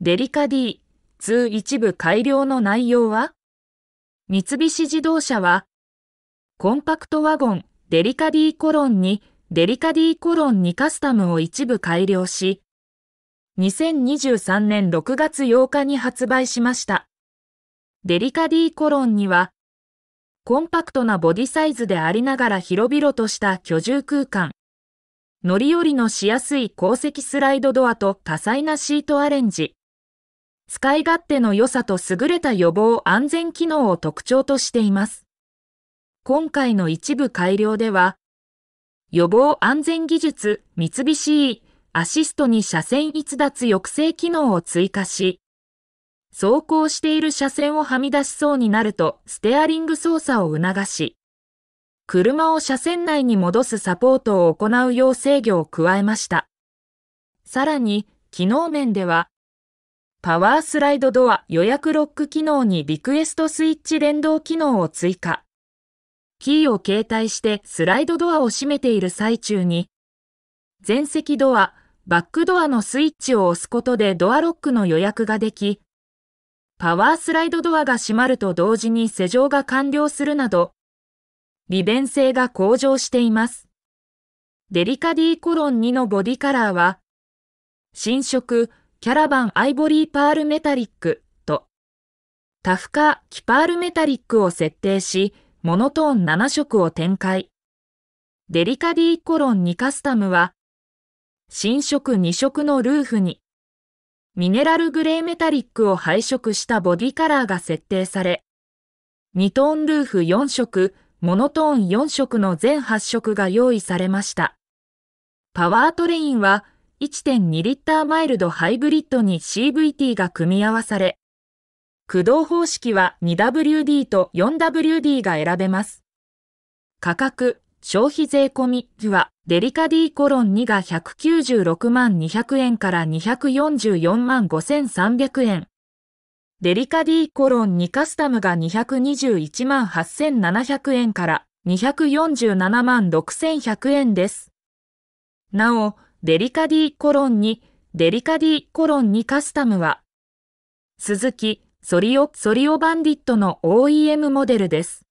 デリカ D、2一部改良の内容は三菱自動車は、コンパクトワゴン、デリカ D コロンに、デリカ D コロンにカスタムを一部改良し、2023年6月8日に発売しました。デリカ D コロンには、コンパクトなボディサイズでありながら広々とした居住空間、乗り降りのしやすい鉱石スライドドアと多彩なシートアレンジ、使い勝手の良さと優れた予防安全機能を特徴としています。今回の一部改良では、予防安全技術三菱 E アシストに車線逸脱抑制機能を追加し、走行している車線をはみ出しそうになるとステアリング操作を促し、車を車線内に戻すサポートを行うよう制御を加えました。さらに、機能面では、パワースライドドア予約ロック機能にリクエストスイッチ連動機能を追加。キーを携帯してスライドドアを閉めている最中に、前席ドア、バックドアのスイッチを押すことでドアロックの予約ができ、パワースライドドアが閉まると同時に施錠が完了するなど、利便性が向上しています。デリカ D コロン2のボディカラーは、新色、キャラバンアイボリーパールメタリックと、タフカキパールメタリックを設定し、モノトーン7色を展開。デリカディコロン2カスタムは、新色2色のルーフに、ミネラルグレーメタリックを配色したボディカラーが設定され、2トーンルーフ4色、モノトーン4色の全8色が用意されました。パワートレインは、1.2リッターマイルドハイブリッドに CVT が組み合わされ、駆動方式は 2WD と 4WD が選べます。価格、消費税込みは、デリカ D コロン2が196万200円から244万5300円。デリカ D コロン2カスタムが221万8700円から247万6100円です。なお、デリカディコロンに、デリカディコロンにカスタムは、鈴木、ソリオ、ソリオバンディットの OEM モデルです。